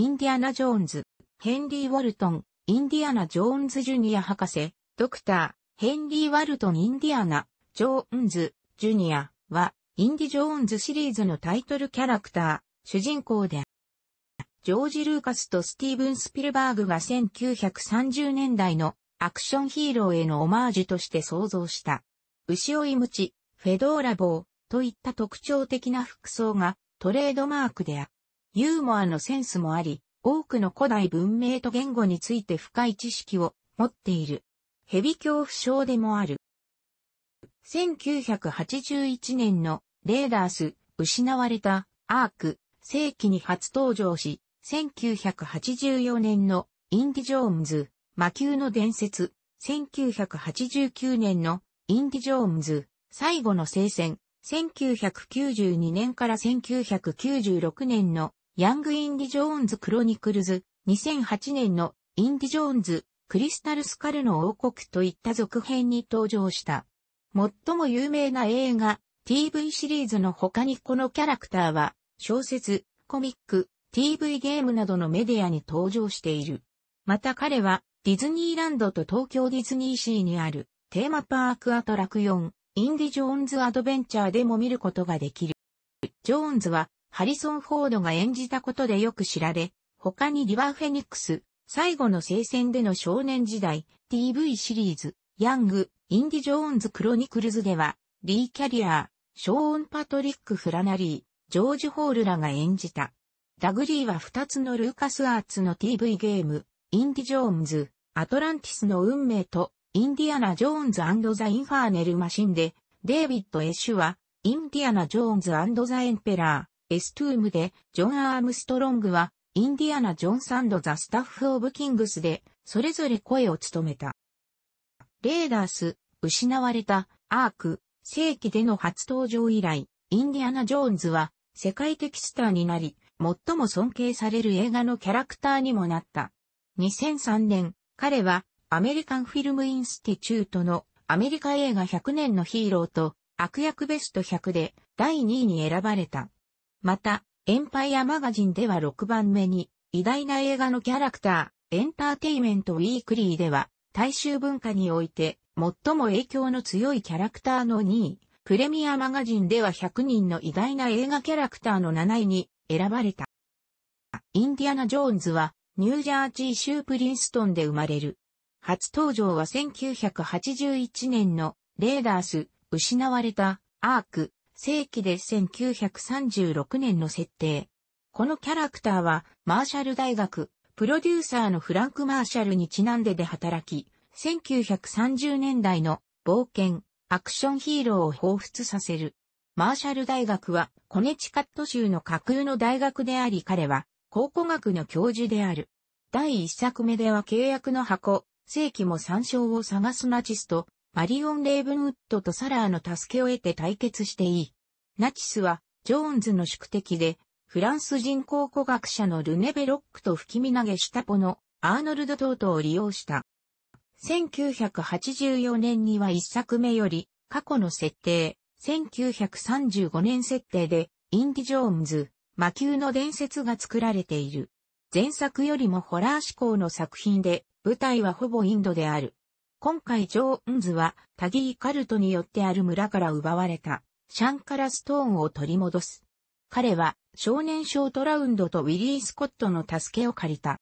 インディアナ・ジョーンズ、ヘンリー・ウォルトン、インディアナ・ジョーンズ・ジュニア博士、ドクター、ヘンリー・ワルトン・インディアナ、ジョーンズ、ジュニアは、インディ・ジョーンズシリーズのタイトルキャラクター、主人公で、ジョージ・ルーカスとスティーブン・スピルバーグが1930年代のアクションヒーローへのオマージュとして創造した。牛追いムチ、フェドーラ帽といった特徴的な服装がトレードマークであユーモアのセンスもあり、多くの古代文明と言語について深い知識を持っている。ヘビ恐怖症でもある。1981年のレーダース、失われた、アーク、世紀に初登場し、1984年のインディ・ジョーンズ、魔球の伝説、1989年のインディ・ジョーンズ、最後の聖戦、1992年から1996年のヤング・インディ・ジョーンズ・クロニクルズ、2008年のインディ・ジョーンズ、クリスタル・スカルの王国といった続編に登場した。最も有名な映画、TV シリーズの他にこのキャラクターは、小説、コミック、TV ゲームなどのメディアに登場している。また彼は、ディズニーランドと東京ディズニーシーにある、テーマパークアトラクヨン、インディ・ジョーンズ・アドベンチャーでも見ることができる。ジョーンズは、ハリソン・フォードが演じたことでよく知られ、他にリバー・フェニックス、最後の聖戦での少年時代、TV シリーズ、ヤング、インディ・ジョーンズ・クロニクルズでは、リー・キャリアー、ショーン・パトリック・フラナリー、ジョージ・ホールらが演じた。ダグリーは2つのルーカスアーツの TV ゲーム、インディ・ジョーンズ、アトランティスの運命とインディアナ・ジョーンズザ・インファーネル・マシンで、デイビッド・エッシュは、インディアナ・ジョーンズザ・エンペラー、エストゥームで、ジョン・アームストロングは、インディアナ・ジョンサンド・ザ・スタッフ・オブ・キングスで、それぞれ声を務めた。レーダース、失われた、アーク、世紀での初登場以来、インディアナ・ジョーンズは、世界的スターになり、最も尊敬される映画のキャラクターにもなった。2003年、彼は、アメリカンフィルムインスティチュートのアメリカ映画100年のヒーローと悪役ベスト100で第2位に選ばれた。また、エンパイアマガジンでは6番目に偉大な映画のキャラクター、エンターテイメントウィークリーでは大衆文化において最も影響の強いキャラクターの2位、プレミアマガジンでは100人の偉大な映画キャラクターの7位に選ばれた。インディアナ・ジョーンズはニュージャージー州プリンストンで生まれる。初登場は1981年のレーダース、失われた、アーク、世紀で1936年の設定。このキャラクターは、マーシャル大学、プロデューサーのフランク・マーシャルにちなんでで働き、1930年代の冒険、アクションヒーローを彷彿させる。マーシャル大学は、コネチカット州の架空の大学であり彼は、考古学の教授である。第1作目では契約の箱、世紀も参照を探すナチスと、マリオン・レーブンウッドとサラーの助けを得て対決していい。ナチスは、ジョーンズの宿敵で、フランス人考古学者のルネ・ベロックと吹き見投げしたこポのアーノルドトートを利用した。1984年には一作目より、過去の設定、1935年設定で、インディ・ジョーンズ、魔球の伝説が作られている。前作よりもホラー志向の作品で、舞台はほぼインドである。今回ジョーンズはタギーカルトによってある村から奪われたシャンカラストーンを取り戻す。彼は少年ショートラウンドとウィリー・スコットの助けを借りた。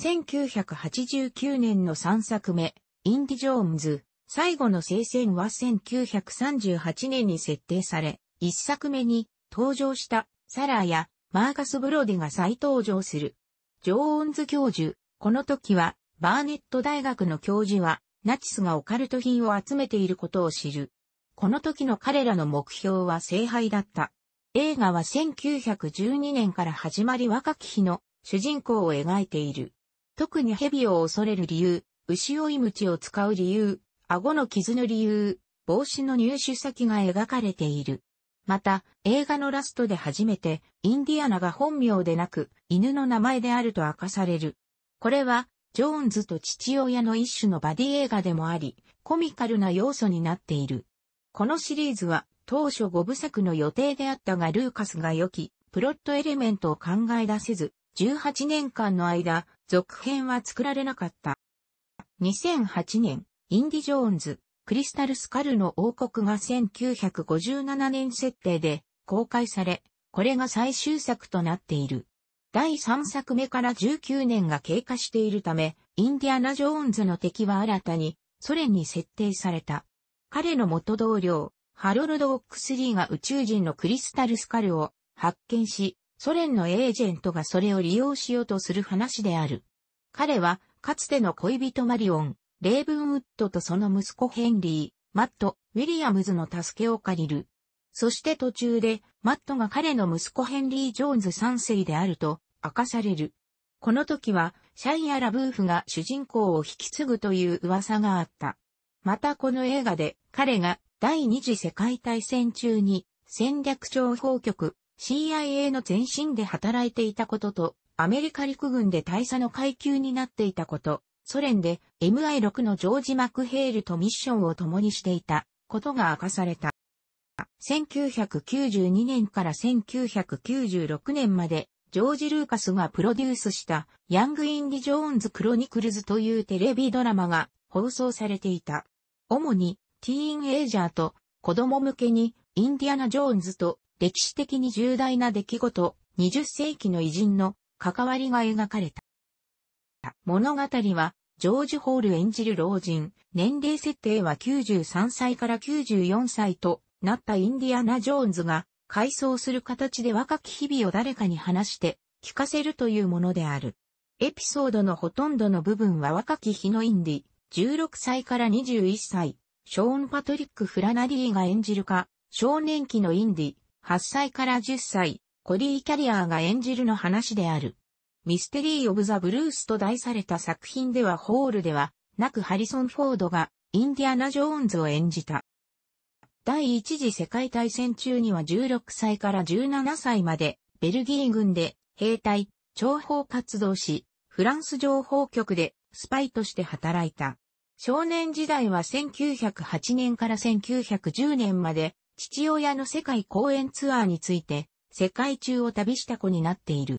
1989年の3作目、インディ・ジョーンズ、最後の聖戦は1938年に設定され、1作目に登場したサラーやマーガス・ブロディが再登場する。ジョーンズ教授、この時は、バーネット大学の教授は、ナチスがオカルト品を集めていることを知る。この時の彼らの目標は聖杯だった。映画は1912年から始まり若き日の主人公を描いている。特に蛇を恐れる理由、牛追い鞭を使う理由、顎の傷の理由、帽子の入手先が描かれている。また、映画のラストで初めて、インディアナが本名でなく、犬の名前であると明かされる。これは、ジョーンズと父親の一種のバディ映画でもあり、コミカルな要素になっている。このシリーズは、当初5部作の予定であったがルーカスが良き、プロットエレメントを考え出せず、18年間の間、続編は作られなかった。2008年、インディ・ジョーンズ、クリスタル・スカルの王国が1957年設定で公開され、これが最終作となっている。第3作目から19年が経過しているため、インディアナ・ジョーンズの敵は新たにソ連に設定された。彼の元同僚、ハロルド・オックスリーが宇宙人のクリスタルスカルを発見し、ソ連のエージェントがそれを利用しようとする話である。彼は、かつての恋人マリオン、レイブンウッドとその息子ヘンリー、マット、ウィリアムズの助けを借りる。そして途中で、マットが彼の息子ヘンリー・ジョーンズ3世であると、明かされる。この時は、シャイア・ラブーフが主人公を引き継ぐという噂があった。またこの映画で、彼が第二次世界大戦中に戦略情報局 CIA の前身で働いていたことと、アメリカ陸軍で大佐の階級になっていたこと、ソ連で MI6 のジョージ・マクヘールとミッションを共にしていたことが明かされた。1992年から1996年までジョージ・ルーカスがプロデュースしたヤング・インディ・ジョーンズ・クロニクルズというテレビドラマが放送されていた。主にティーンエイジャーと子供向けにインディアナ・ジョーンズと歴史的に重大な出来事20世紀の偉人の関わりが描かれた。物語はジョージ・ホール演じる老人、年齢設定は93歳から94歳となったインディアナ・ジョーンズが回想する形で若き日々を誰かに話して聞かせるというものである。エピソードのほとんどの部分は若き日のインディ、16歳から21歳、ショーン・パトリック・フラナリーが演じるか、少年期のインディ、8歳から10歳、コリー・キャリアーが演じるの話である。ミステリー・オブ・ザ・ブルースと題された作品ではホールではなくハリソン・フォードがインディアナ・ジョーンズを演じた。第一次世界大戦中には16歳から17歳まで、ベルギー軍で兵隊、諜報活動し、フランス情報局でスパイとして働いた。少年時代は1908年から1910年まで、父親の世界公演ツアーについて、世界中を旅した子になっている。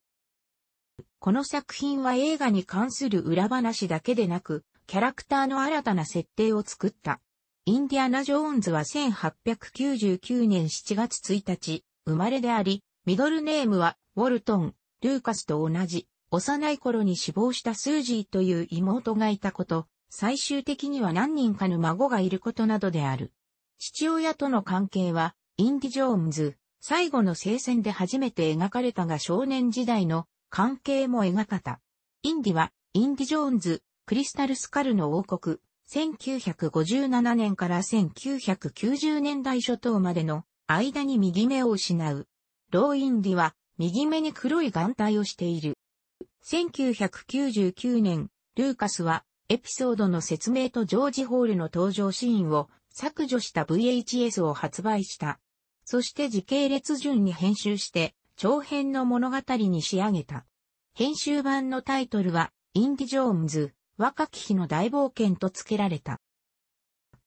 この作品は映画に関する裏話だけでなく、キャラクターの新たな設定を作った。インディアナ・ジョーンズは1899年7月1日、生まれであり、ミドルネームは、ウォルトン、ルーカスと同じ、幼い頃に死亡したスージーという妹がいたこと、最終的には何人かの孫がいることなどである。父親との関係は、インディ・ジョーンズ、最後の聖戦で初めて描かれたが少年時代の関係も描かた。インディは、インディ・ジョーンズ、クリスタルスカルの王国、1957年から1990年代初頭までの間に右目を失う。ローインディは右目に黒い眼帯をしている。1999年、ルーカスはエピソードの説明とジョージ・ホールの登場シーンを削除した VHS を発売した。そして時系列順に編集して長編の物語に仕上げた。編集版のタイトルはインディ・ジョーンズ、若き日の大冒険と付けられた。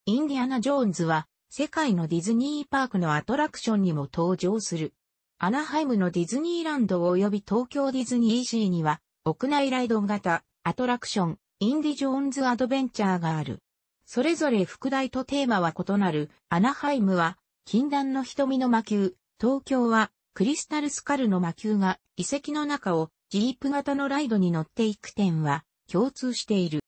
インディアナ・ジョーンズは、世界のディズニーパークのアトラクションにも登場する。アナハイムのディズニーランド及び東京ディズニーシーには、屋内ライド型、アトラクション、インディ・ジョーンズ・アドベンチャーがある。それぞれ副題とテーマは異なる、アナハイムは、禁断の瞳の魔球、東京は、クリスタルスカルの魔球が遺跡の中をジープ型のライドに乗っていく点は、共通している。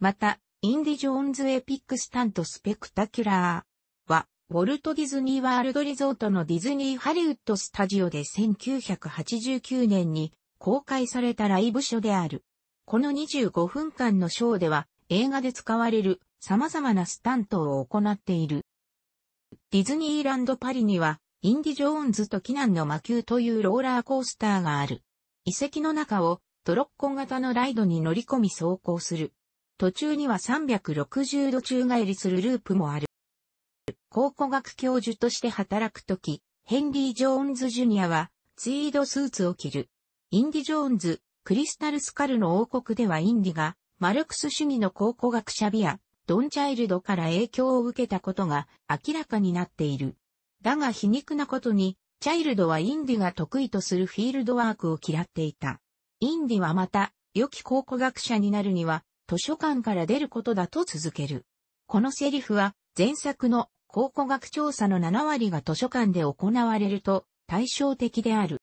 また、インディ・ジョーンズ・エピック・スタント・スペクタキュラーは、ウォルト・ディズニー・ワールド・リゾートのディズニー・ハリウッド・スタジオで1989年に公開されたライブショーである。この25分間のショーでは、映画で使われる様々なスタントを行っている。ディズニーランド・パリには、インディ・ジョーンズとナ難の魔球というローラーコースターがある。遺跡の中をトロッコ型のライドに乗り込み走行する。途中には360度宙返りするループもある。考古学教授として働くとき、ヘンリー・ジョーンズ・ジュニアは、ツイードスーツを着る。インディ・ジョーンズ、クリスタル・スカルの王国ではインディが、マルクス主義の考古学者ビア、ドンチャイルドから影響を受けたことが明らかになっている。だが皮肉なことに、チャイルドはインディが得意とするフィールドワークを嫌っていた。インディはまた、良き考古学者になるには、図書館から出ることだと続ける。このセリフは、前作の考古学調査の7割が図書館で行われると対照的である。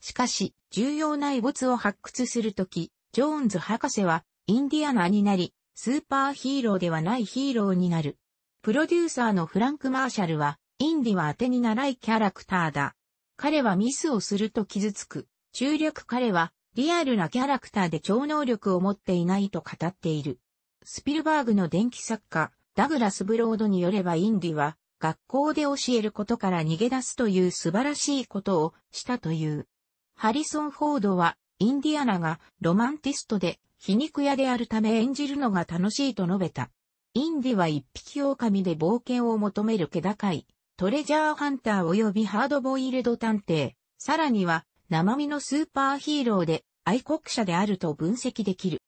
しかし、重要な遺物を発掘するとき、ジョーンズ博士はインディアナーになり、スーパーヒーローではないヒーローになる。プロデューサーのフランク・マーシャルは、インディは当てにならいキャラクターだ。彼はミスをすると傷つく。中略彼は、リアルなキャラクターで超能力を持っていないと語っている。スピルバーグの電気作家、ダグラス・ブロードによればインディは、学校で教えることから逃げ出すという素晴らしいことをしたという。ハリソン・フォードは、インディアナがロマンティストで皮肉屋であるため演じるのが楽しいと述べた。インディは一匹狼で冒険を求める気高い、トレジャーハンター及びハードボイルド探偵、さらには生身のスーパーヒーローで愛国者であると分析できる。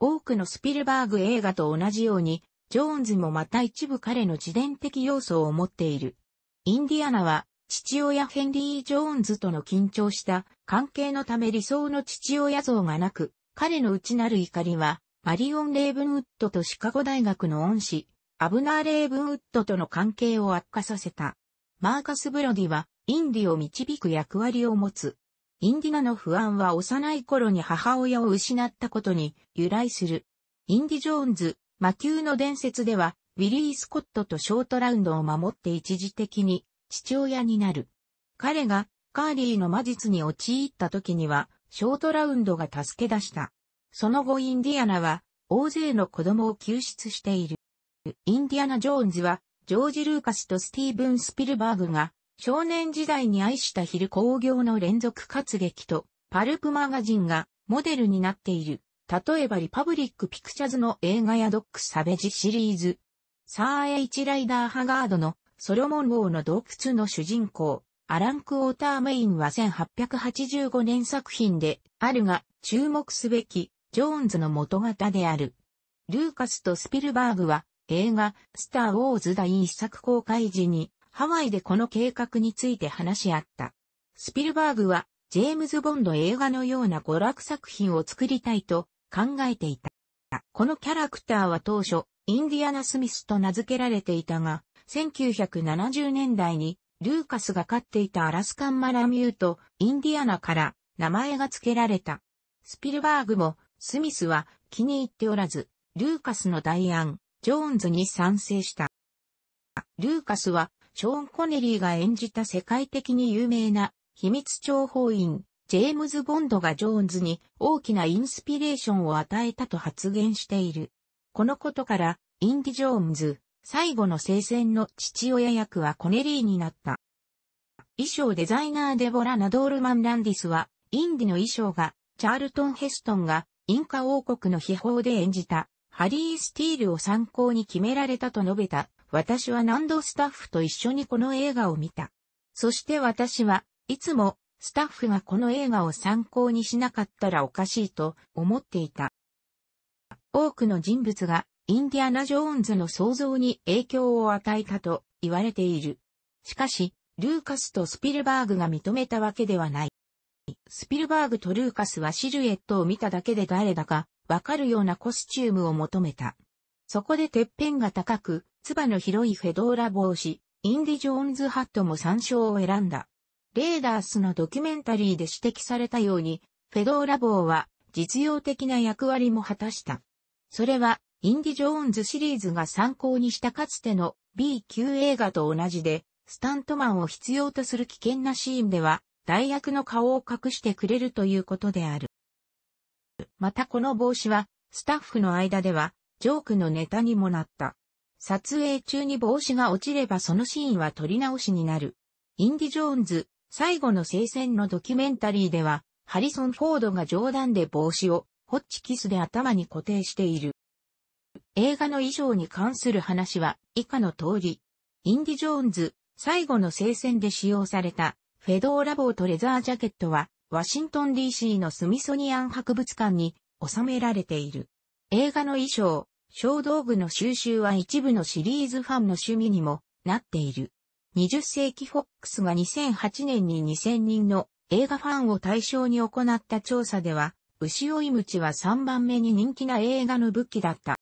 多くのスピルバーグ映画と同じように、ジョーンズもまた一部彼の自伝的要素を持っている。インディアナは、父親ヘンリー・ジョーンズとの緊張した関係のため理想の父親像がなく、彼の内なる怒りは、マリオン・レイブンウッドとシカゴ大学の恩師、アブナー・レイブンウッドとの関係を悪化させた。マーカス・ブロディは、インディを導く役割を持つ。インディナの不安は幼い頃に母親を失ったことに由来する。インディ・ジョーンズ、魔球の伝説では、ウィリー・スコットとショートラウンドを守って一時的に父親になる。彼がカーリーの魔術に陥った時には、ショートラウンドが助け出した。その後インディアナは大勢の子供を救出している。インディアナ・ジョーンズはジョージ・ルーカスとスティーブン・スピルバーグが少年時代に愛した昼工業の連続活劇と、パルプマガジンがモデルになっている。例えばリパブリックピクチャズの映画やドックサベジシリーズ。サー・エイチ・ライダー・ハガードのソロモン号の洞窟の主人公、アランク・オーターメインは1885年作品であるが注目すべきジョーンズの元型である。ルーカスとスピルバーグは映画スター・ウォーズ第一作公開時にハワイでこの計画について話し合った。スピルバーグは、ジェームズ・ボンド映画のような娯楽作品を作りたいと考えていた。このキャラクターは当初、インディアナ・スミスと名付けられていたが、1970年代にルーカスが飼っていたアラスカンマラミューとインディアナから名前が付けられた。スピルバーグもスミスは気に入っておらず、ルーカスの代案、ジョーンズに賛成した。ルーカスはショーン・コネリーが演じた世界的に有名な秘密情報員、ジェームズ・ボンドがジョーンズに大きなインスピレーションを与えたと発言している。このことから、インディ・ジョーンズ、最後の聖戦の父親役はコネリーになった。衣装デザイナーデボラ・ナドールマン・ランディスは、インディの衣装が、チャールトン・ヘストンが、インカ王国の秘宝で演じた、ハリー・スティールを参考に決められたと述べた私は何度スタッフと一緒にこの映画を見た。そして私はいつもスタッフがこの映画を参考にしなかったらおかしいと思っていた。多くの人物がインディアナ・ジョーンズの創造に影響を与えたと言われている。しかし、ルーカスとスピルバーグが認めたわけではない。スピルバーグとルーカスはシルエットを見ただけで誰だかわかるようなコスチュームを求めた。そこでてっぺんが高く、つばの広いフェドーラ帽子、インディ・ジョーンズハットも参照を選んだ。レーダースのドキュメンタリーで指摘されたように、フェドーラ帽は実用的な役割も果たした。それは、インディ・ジョーンズシリーズが参考にしたかつての B 級映画と同じで、スタントマンを必要とする危険なシーンでは、代役の顔を隠してくれるということである。またこの帽子は、スタッフの間では、ジョークのネタにもなった。撮影中に帽子が落ちればそのシーンは撮り直しになる。インディ・ジョーンズ、最後の聖戦のドキュメンタリーでは、ハリソン・フォードが冗談で帽子をホッチキスで頭に固定している。映画の衣装に関する話は以下の通り。インディ・ジョーンズ、最後の聖戦で使用されたフェドーラーとレザージャケットはワシントン DC のスミソニアン博物館に収められている。映画の衣装、小道具の収集は一部のシリーズファンの趣味にもなっている。20世紀フォックスが2008年に2000人の映画ファンを対象に行った調査では、牛追い鞭は3番目に人気な映画の武器だった。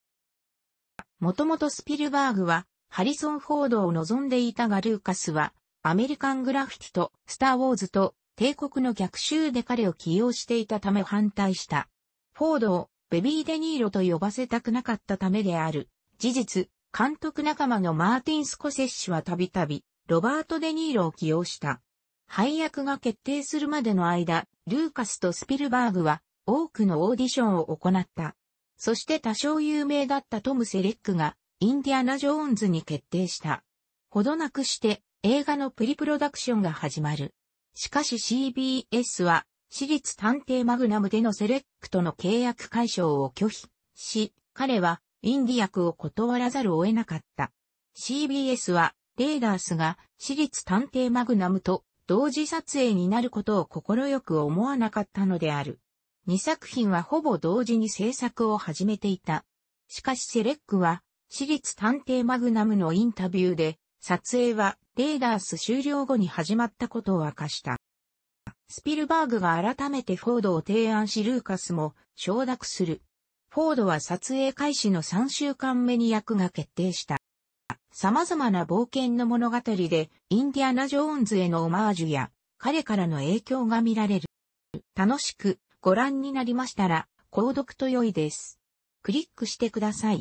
もともとスピルバーグは、ハリソン・フォードを望んでいたがルーカスは、アメリカン・グラフィティと、スター・ウォーズと、帝国の逆襲で彼を起用していたため反対した。フォードをベビー・デ・ニーロと呼ばせたくなかったためである。事実、監督仲間のマーティン・スコセッシはたびたび、ロバート・デ・ニーロを起用した。配役が決定するまでの間、ルーカスとスピルバーグは、多くのオーディションを行った。そして多少有名だったトム・セレックが、インディアナ・ジョーンズに決定した。ほどなくして、映画のプリプロダクションが始まる。しかし CBS は、私立探偵マグナムでのセレックとの契約解消を拒否し、彼はインディ役を断らざるを得なかった。CBS はレーダースが私立探偵マグナムと同時撮影になることを快く思わなかったのである。2作品はほぼ同時に制作を始めていた。しかしセレックは私立探偵マグナムのインタビューで撮影はレーダース終了後に始まったことを明かした。スピルバーグが改めてフォードを提案しルーカスも承諾する。フォードは撮影開始の3週間目に役が決定した。様々な冒険の物語でインディアナ・ジョーンズへのオマージュや彼からの影響が見られる。楽しくご覧になりましたら、購読と良いです。クリックしてください。